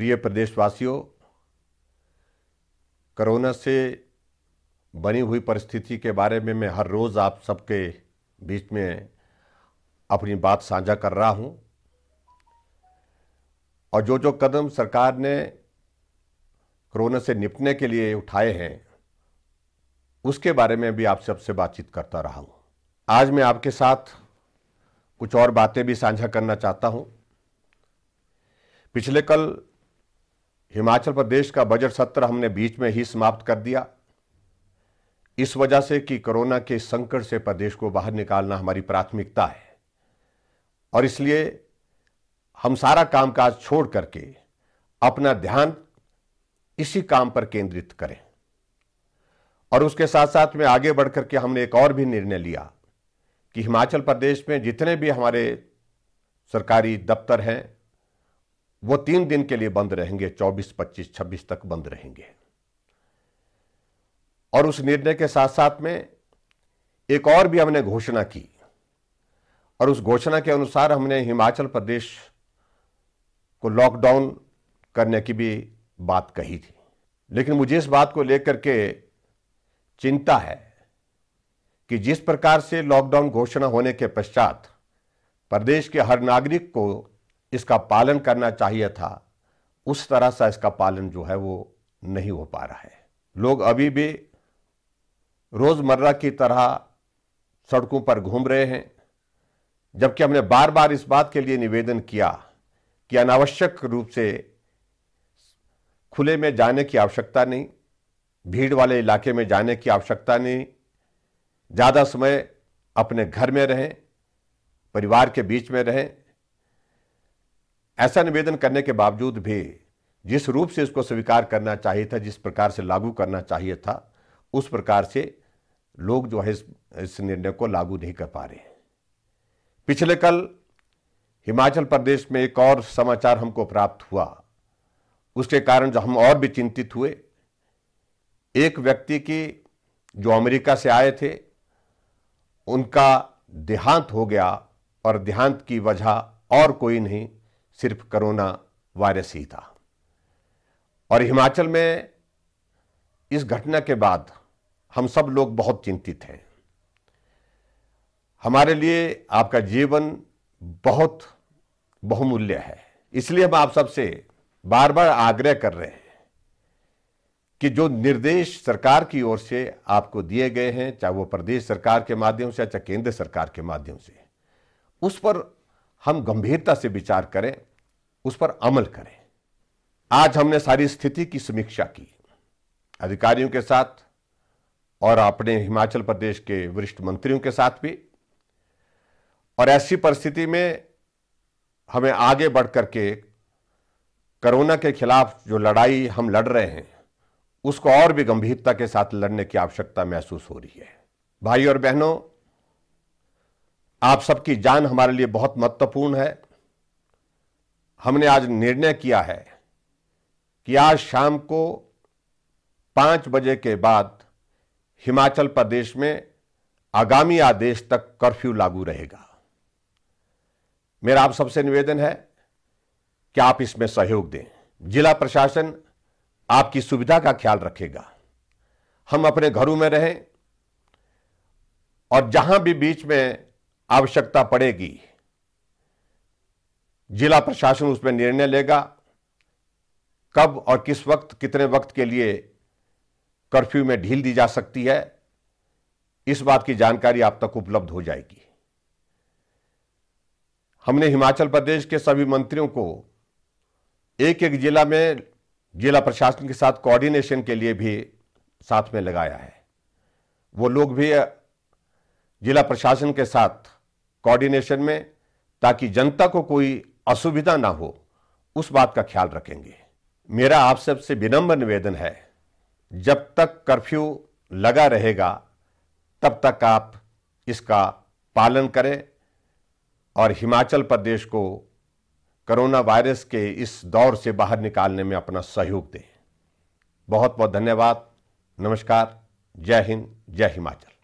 प्रिय प्रदेशवासियों कोरोना से बनी हुई परिस्थिति के बारे में मैं हर रोज़ आप सबके बीच में अपनी बात साझा कर रहा हूं और जो जो कदम सरकार ने कोरोना से निपटने के लिए उठाए हैं उसके बारे में भी आप सबसे बातचीत करता रहा हूं आज मैं आपके साथ कुछ और बातें भी साझा करना चाहता हूं पिछले कल हिमाचल प्रदेश का बजट सत्र हमने बीच में ही समाप्त कर दिया इस वजह से कि कोरोना के संकट से प्रदेश को बाहर निकालना हमारी प्राथमिकता है और इसलिए हम सारा कामकाज छोड़ करके अपना ध्यान इसी काम पर केंद्रित करें और उसके साथ साथ में आगे बढ़ करके हमने एक और भी निर्णय लिया कि हिमाचल प्रदेश में जितने भी हमारे सरकारी दफ्तर हैं वो तीन दिन के लिए बंद रहेंगे 24, 25, 26 तक बंद रहेंगे और उस निर्णय के साथ साथ में एक और भी हमने घोषणा की और उस घोषणा के अनुसार हमने हिमाचल प्रदेश को लॉकडाउन करने की भी बात कही थी लेकिन मुझे इस बात को लेकर के चिंता है कि जिस प्रकार से लॉकडाउन घोषणा होने के पश्चात प्रदेश के हर नागरिक को इसका पालन करना चाहिए था उस तरह से इसका पालन जो है वो नहीं हो पा रहा है लोग अभी भी रोज़मर्रा की तरह सड़कों पर घूम रहे हैं जबकि हमने बार बार इस बात के लिए निवेदन किया कि अनावश्यक रूप से खुले में जाने की आवश्यकता नहीं भीड़ वाले इलाके में जाने की आवश्यकता नहीं ज़्यादा समय अपने घर में रहें परिवार के बीच में रहें ऐसा निवेदन करने के बावजूद भी जिस रूप से इसको स्वीकार करना चाहिए था जिस प्रकार से लागू करना चाहिए था उस प्रकार से लोग जो है इस निर्णय को लागू नहीं कर पा रहे हैं पिछले कल हिमाचल प्रदेश में एक और समाचार हमको प्राप्त हुआ उसके कारण जो हम और भी चिंतित हुए एक व्यक्ति की जो अमेरिका से आए थे उनका देहांत हो गया और देहांत की वजह और कोई नहीं सिर्फ कोरोना वायरस ही था और हिमाचल में इस घटना के बाद हम सब लोग बहुत चिंतित हैं हमारे लिए आपका जीवन बहुत बहुमूल्य है इसलिए हम आप सबसे बार बार आग्रह कर रहे हैं कि जो निर्देश सरकार की ओर से आपको दिए गए हैं चाहे वो प्रदेश सरकार के माध्यम से या चाहे केंद्र सरकार के माध्यम से उस पर हम गंभीरता से विचार करें उस पर अमल करें आज हमने सारी स्थिति की समीक्षा की अधिकारियों के साथ और अपने हिमाचल प्रदेश के वरिष्ठ मंत्रियों के साथ भी और ऐसी परिस्थिति में हमें आगे बढ़ करके कोरोना के खिलाफ जो लड़ाई हम लड़ रहे हैं उसको और भी गंभीरता के साथ लड़ने की आवश्यकता महसूस हो रही है भाई और बहनों आप सबकी जान हमारे लिए बहुत महत्वपूर्ण है हमने आज निर्णय किया है कि आज शाम को पांच बजे के बाद हिमाचल प्रदेश में आगामी आदेश तक कर्फ्यू लागू रहेगा मेरा आप सबसे निवेदन है कि आप इसमें सहयोग दें जिला प्रशासन आपकी सुविधा का ख्याल रखेगा हम अपने घरों में रहें और जहां भी बीच में आवश्यकता पड़ेगी जिला प्रशासन उस पर निर्णय लेगा कब और किस वक्त कितने वक्त के लिए कर्फ्यू में ढील दी जा सकती है इस बात की जानकारी आप तक उपलब्ध हो जाएगी हमने हिमाचल प्रदेश के सभी मंत्रियों को एक एक जिला में जिला प्रशासन के साथ कोऑर्डिनेशन के लिए भी साथ में लगाया है वो लोग भी जिला प्रशासन के साथ कोऑर्डिनेशन में ताकि जनता को कोई असुविधा ना हो उस बात का ख्याल रखेंगे मेरा आप सबसे विनम्र निवेदन है जब तक कर्फ्यू लगा रहेगा तब तक आप इसका पालन करें और हिमाचल प्रदेश को कोरोना वायरस के इस दौर से बाहर निकालने में अपना सहयोग दें बहुत बहुत धन्यवाद नमस्कार जय हिंद जय हिमाचल